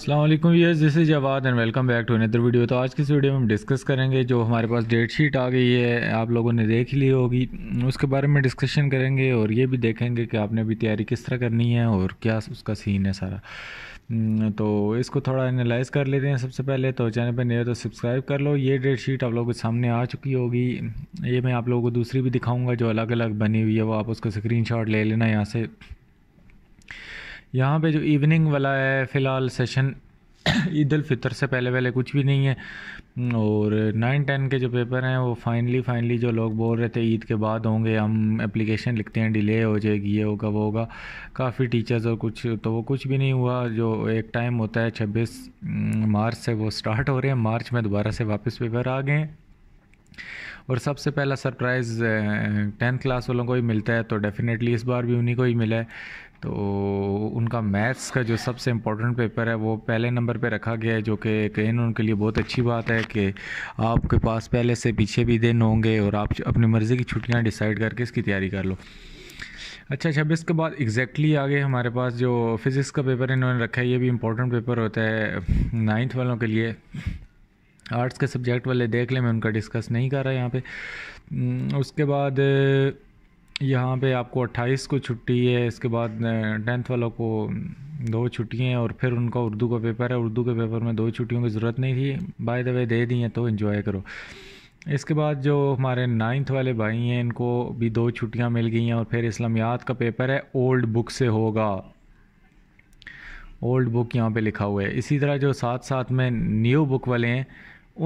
अल्लाम yes this is Jawad and welcome back to another video तो आज की इस वीडियो में हम डिस्कस करेंगे जो हमारे पास डेट शीट आ गई है आप लोगों ने देख ली होगी उसके बारे में डिस्कशन करेंगे और ये भी देखेंगे कि आपने अभी तैयारी किस तरह करनी है और क्या उसका सीन है सारा हम्म, तो इसको थोड़ा एनालाइज कर लेते हैं सबसे पहले तो चैनल पर नहीं तो सब्सक्राइब कर लो ये डेट शीट आप लोगों के सामने आ चुकी होगी ये मैं आप लोगों को दूसरी भी दिखाऊँगा जो अलग अलग बनी हुई है वो आप उसका स्क्रीन ले लेना यहाँ से यहाँ पे जो इवनिंग वाला है फ़िलहाल सेशन ईद फितर से पहले पहले कुछ भी नहीं है और नाइन टेन के जो पेपर हैं वो फाइनली फाइनली जो लोग बोल रहे थे ईद के बाद होंगे हम एप्लीकेशन लिखते हैं डिले हो जाएगी ये होगा वो होगा काफ़ी टीचर्स और कुछ तो वो कुछ भी नहीं हुआ जो एक टाइम होता है छब्बीस हम्म, मार्च से वो स्टार्ट हो रहे हैं मार्च में दोबारा से वापस पेपर आ गए और सबसे पहला सरप्राइज़ टेंथ क्लास वालों को ही मिलता है तो डेफ़िनेटली इस बार भी उन्हीं को ही मिला है तो उनका मैथ्स का जो सबसे इम्पोर्टेंट पेपर है वो पहले नंबर पे रखा गया है जो कि कहीं उनके लिए बहुत अच्छी बात है कि आपके पास पहले से पीछे भी दिन होंगे और आप अपनी मर्ज़ी की छुट्टियां डिसाइड करके इसकी तैयारी कर लो अच्छा छब्बीस अच्छा, के बाद एग्जैक्टली आगे हमारे पास जो फिज़िक्स का पेपर इन्होंने रखा है ये भी इम्पोर्टेंट पेपर होता है नाइन्थ वालों के लिए आर्ट्स के सब्जेक्ट वाले देख लें मैं उनका डिस्कस नहीं कर रहा यहाँ पर हम्म, उसके बाद यहाँ पे आपको 28 को छुट्टी है इसके बाद टेंथ वालों को दो छुट्टियाँ और फिर उनका उर्दू का पेपर है उर्दू के पेपर में दो छुट्टियों की ज़रूरत नहीं थी बाय द वे दे दी हैं तो इन्जॉय करो इसके बाद जो हमारे नाइन्थ वाले भाई हैं इनको भी दो छुट्टियाँ मिल गई हैं और फिर इस्लामियात का पेपर है ओल्ड बुक से होगा ओल्ड बुक यहाँ पे लिखा हुआ है इसी तरह जो साथ साथ में न्यू बुक वाले हैं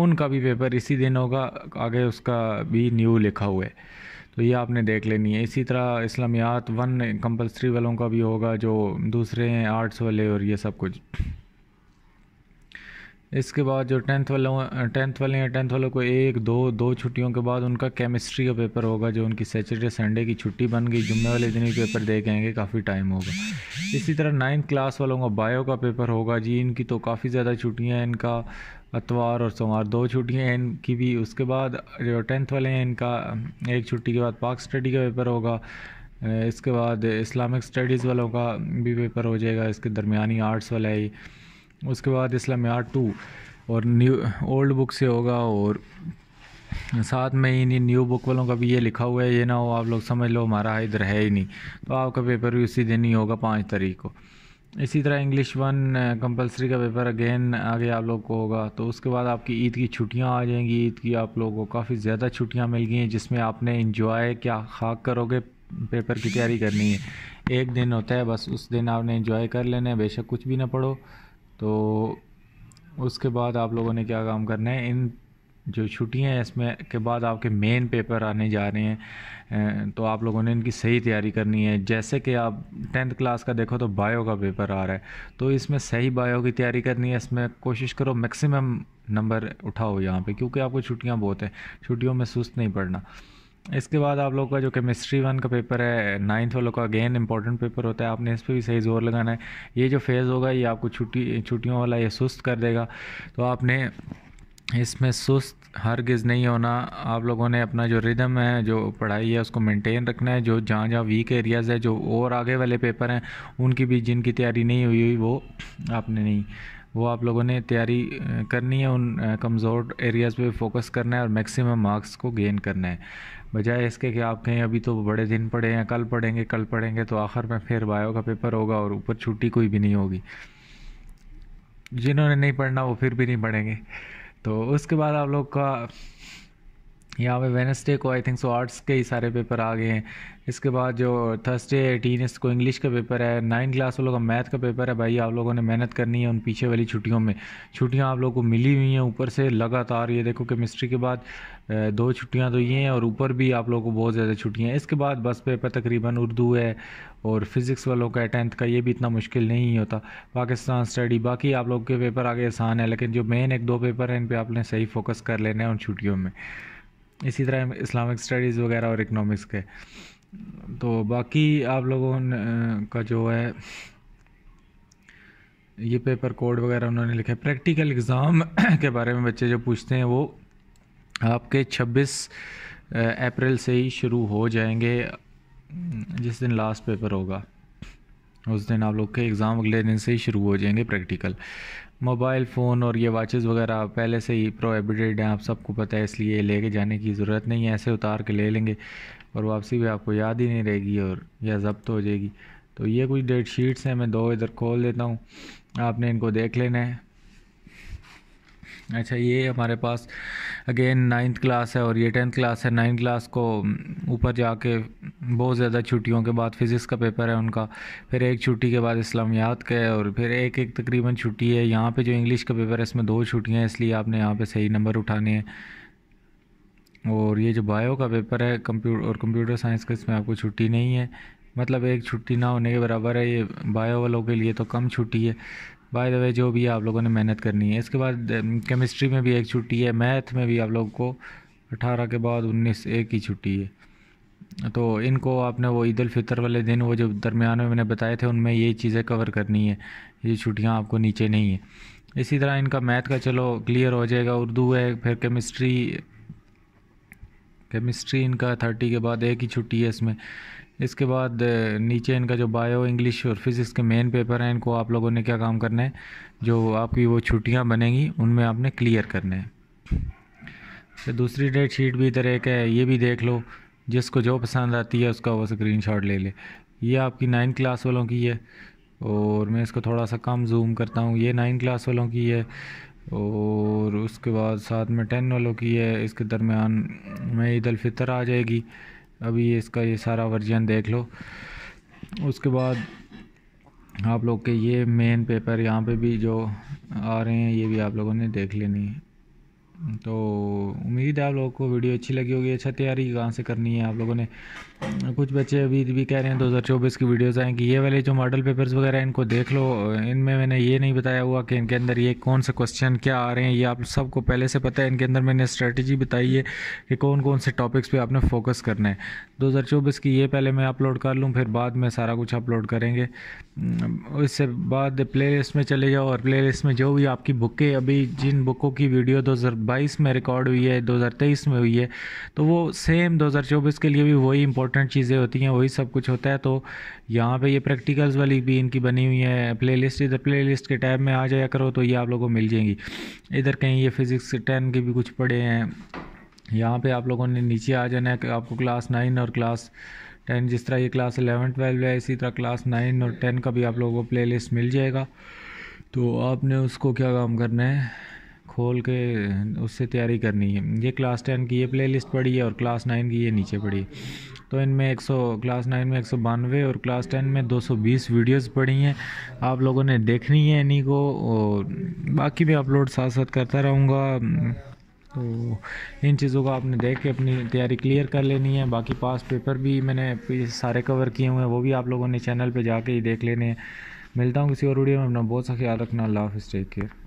उनका भी पेपर इसी दिन होगा आगे उसका भी न्यू लिखा हुआ है तो ये आपने देख लेनी है इसी तरह इस्लामियात वन कंपलसरी वालों का भी होगा जो दूसरे हैं आर्ट्स वाले और ये सब कुछ इसके बाद जो टेंथ वालों टेंथ वाले हैं टेंथ वालों को एक दो दो छुट्टियों के बाद उनका केमिस्ट्री का पेपर होगा जो उनकी सैटरडे संडे की छुट्टी बन गई जुम्मे वाले दिन ही पेपर दे के आएंगे काफ़ी टाइम होगा इसी तरह नाइन्थ क्लास वालों का बायो का पेपर होगा जी इनकी तो काफ़ी ज़्यादा छुट्टियाँ इनका अतवार और सोमवार दो छुट्टियाँ हैं इनकी भी उसके बाद जो टेंथ वाले हैं इनका एक छुट्टी के बाद पाक स्टडी का पेपर होगा इसके बाद इस्लामिक स्टडीज़ वालों का भी पेपर हो जाएगा इसके दरमिया आर्ट्स वाला ही उसके बाद आर्ट टू और न्यू ओल्ड बुक से होगा और साथ में ही नहीं न्यू बुक वालों का भी ये लिखा हुआ है ये ना हो आप लोग समझ लो हमारा इधर है ही नहीं तो आपका पेपर भी उसी दिन ही होगा पाँच तारीख को इसी तरह इंग्लिश वन कंपलसरी का पेपर अगेन आगे आप लोग को होगा तो उसके बाद आपकी ईद की छुट्टियां आ जाएंगी ईद की आप लोगों को काफ़ी ज़्यादा छुट्टियां मिल गई हैं जिसमें आपने इंजॉय क्या खाक करोगे पेपर की तैयारी करनी है एक दिन होता है बस उस दिन आपने इंजॉय कर लेना है बेशक कुछ भी ना पढ़ो तो उसके बाद आप लोगों ने क्या काम करना है इन जो छुट्टियाँ हैं इसमें के बाद आपके मेन पेपर आने जा रहे हैं तो आप लोगों ने इनकी सही तैयारी करनी है जैसे कि आप टेंथ क्लास का देखो तो बायो का पेपर आ रहा है तो इसमें सही बायो की तैयारी करनी है इसमें कोशिश करो मैक्सिमम नंबर उठाओ यहाँ पे क्योंकि आपको छुट्टियाँ बहुत हैं छुट्टियों में सुस्त नहीं पड़ना इसके बाद आप लोग का जो केमिस्ट्री वन का पेपर है नाइन्थ वालों का अगेन इंपॉर्टेंट पेपर होता है आपने इस पर भी सही जोर लगाना है ये जो फेज़ होगा ये आपको छुट्टी छुट्टियों वाला ये सुस्त कर देगा तो आपने इसमें सुस्त हरगिज़ नहीं होना आप लोगों ने अपना जो रिदम है जो पढ़ाई है उसको मेंटेन रखना है जो जहाँ जहाँ वीक एरियाज़ है जो और आगे वाले पेपर हैं उनकी भी जिनकी तैयारी नहीं हुई हुई वो आपने नहीं वो आप लोगों ने तैयारी करनी है उन कमज़ोर एरियाज़ पे फोकस करना है और मैक्सिमम मार्क्स को गेन करना है बजाय इसके कि आप कहें अभी तो बड़े दिन पढ़े हैं कल पढ़ेंगे कल पढ़ेंगे तो आखिर में फिर बायो का पेपर होगा और ऊपर छुट्टी कोई भी नहीं होगी जिन्होंने नहीं पढ़ना वो फिर भी नहीं पढ़ेंगे तो उसके बाद आप लोग का यहाँ पे वेनसडे को आई थिंक सो आर्ट्स के ही सारे पेपर आ गए हैं इसके बाद जो थर्सडे एटीन को इंग्लिश का पेपर है नाइन क्लास वालों का मैथ का पेपर है भाई आप लोगों ने मेहनत करनी है उन पीछे वाली छुट्टियों में छुट्टियाँ आप लोगों को मिली हुई हैं ऊपर से लगातार ये देखो केमिस्ट्री के बाद दो छुट्टियाँ तो ये हैं और ऊपर भी आप लोगों को बहुत ज़्यादा छुट्टियाँ हैं इसके बाद बस पेपर तकरीबन उर्दू है और फिज़िक्स वालों का टेंथ का ये भी इतना मुश्किल नहीं होता पाकिस्तान स्टडी बाकी आप लोग के पेपर आगे आसान है लेकिन जो मेन एक दो पेपर हैं इन पर आपने सही फोकस कर लेना है उन छुट्टियों में इसी तरह इस्लामिक स्टडीज़ वगैरह और इकनॉमिक्स के तो बाकी आप लोगों ने का जो है ये पेपर कोड वगैरह उन्होंने लिखा है प्रैक्टिकल एग्ज़ाम के बारे में बच्चे जो पूछते हैं वो आपके 26 अप्रैल से ही शुरू हो जाएंगे जिस दिन लास्ट पेपर होगा उस दिन आप लोग के एग्ज़ाम अगले दिन से ही शुरू हो जाएंगे प्रैक्टिकल मोबाइल फ़ोन और ये वॉचेस वगैरह पहले से ही प्रोहेबिटेड हैं आप सबको पता है इसलिए लेके जाने की ज़रूरत नहीं है ऐसे उतार के ले लेंगे और वापसी भी आपको याद ही नहीं रहेगी और यह जब्त हो जाएगी तो ये कुछ डेट शीट्स हैं मैं दो इधर खोल देता हूँ आपने इनको देख लेना है अच्छा ये हमारे पास अगेन नाइन्थ क्लास है और ये टेंथ क्लास है नाइन्थ क्लास को ऊपर जाके बहुत ज़्यादा छुट्टियों के बाद फिज़िक्स का पेपर है उनका फिर एक छुट्टी के बाद इस्लामियात का है और फिर एक एक तकरीबन छुट्टी है यहाँ पे जो इंग्लिश का पेपर है इसमें दो छुट्टियाँ हैं इसलिए आपने यहाँ पे सही नंबर उठाने हैं और ये जो बायो का पेपर है कंप्यूटर और कंप्यूटर साइंस का इसमें आपको छुट्टी नहीं है मतलब एक छुट्टी ना होने के बराबर है ये बायो वालों के लिए तो कम छुट्टी है बाय द वे जो भी आप लोगों ने मेहनत करनी है इसके बाद केमिस्ट्री में भी एक छुट्टी है मैथ में भी आप लोग को अठारह के बाद उन्नीस एक ही छुट्टी है तो इनको आपने वो ईद फितर वाले दिन वो जो दरमियान में मैंने बताए थे उनमें ये चीज़ें कवर करनी है ये छुट्टियाँ आपको नीचे नहीं है इसी तरह इनका मैथ का चलो क्लियर हो जाएगा उर्दू है फिर केमिस्ट्री केमिस्ट्री इनका थर्टी के बाद एक ही छुट्टी है इसमें इसके बाद नीचे इनका जो बायो इंग्लिश और फिज़िक्स के मेन पेपर हैं इनको आप लोगों ने क्या काम करना है जो आपकी वो छुट्टियां बनेंगी उनमें आपने क्लियर करना है तो दूसरी डेट शीट भी इधर एक है ये भी देख लो जिसको जो पसंद आती है उसका वो स्क्रीन शॉट ले ले ये आपकी नाइन क्लास वालों की है और मैं इसको थोड़ा सा कम जूम करता हूँ ये नाइन क्लास वालों की है और उसके बाद साथ में टेन वालों की है इसके दरमियान में ईद अलफितर आ जाएगी अभी इसका ये सारा वर्जन देख लो उसके बाद आप लोग के ये मेन पेपर यहाँ पे भी जो आ रहे हैं ये भी आप लोगों ने देख लेनी है तो उम्मीद है आप लोगों को वीडियो अच्छी लगी होगी अच्छा तैयारी कहाँ से करनी है आप लोगों ने हाँ, कुछ बच्चे अभी भी कह रहे हैं 2024 की वीडियोस कि ये वाले जो मॉडल पेपर्स वगैरह इनको देख लो इनमें मैंने ये नहीं बताया हुआ कि इनके अंदर ये कौन से क्वेश्चन क्या आ रहे हैं ये आप सबको पहले से पता है इनके अंदर मैंने स्ट्रेटजी बताई है कि कौन कौन से टॉपिक्स पे आपने फोकस करना है दो की ये पहले मैं अपलोड कर लूँ फिर बाद में सारा कुछ अपलोड करेंगे इससे बाद प्ले में चले जाओ और प्ले में जो भी आपकी बुकें अभी जिन बुकों की वीडियो दो में रिकॉर्ड हुई है दो में हुई है तो वो सेम दो के लिए भी वही इंपॉर्टेंट इंपॉर्टेंट चीज़ें होती हैं वही सब कुछ होता है तो यहाँ पे ये प्रैक्टिकल्स वाली भी इनकी बनी हुई है प्लेलिस्ट इधर प्लेलिस्ट के टैब में आ जाया करो तो ये आप लोगों को मिल जाएंगी इधर कहीं ये फिज़िक्स टेन के भी कुछ पढ़े हैं यहाँ पे आप लोगों ने नीचे आ जाना है आपको क्लास नाइन और क्लास टेन जिस तरह ये क्लास एलेवन ट्वेल्व है इसी तरह क्लास नाइन और टेन का भी आप लोगों को प्ले लिस्ट मिल जाएगा तो आपने उसको क्या काम करना है खोल के उससे तैयारी करनी है ये क्लास टेन की ये प्ले लिस्ट पड़ी है और क्लास नाइन की ये नीचे पड़ी है तो इनमें 100 क्लास नाइन में एक सौ बानवे और क्लास टेन में 220 वीडियोस पढ़ी हैं आप लोगों ने देखनी है इन्हीं को और बाकी भी अपलोड साथ साथ करता रहूँगा तो इन चीज़ों को आपने देख के अपनी तैयारी क्लियर कर लेनी है बाकी पास पेपर भी मैंने सारे कवर किए हुए हैं वो भी आप लोगों ने चैनल पर जाके ही देख लेने हैं मिलता हूँ किसी और वीडियो में अपना बहुत सा ख्याल रखना अल्लाह हाफ़ टेक केयर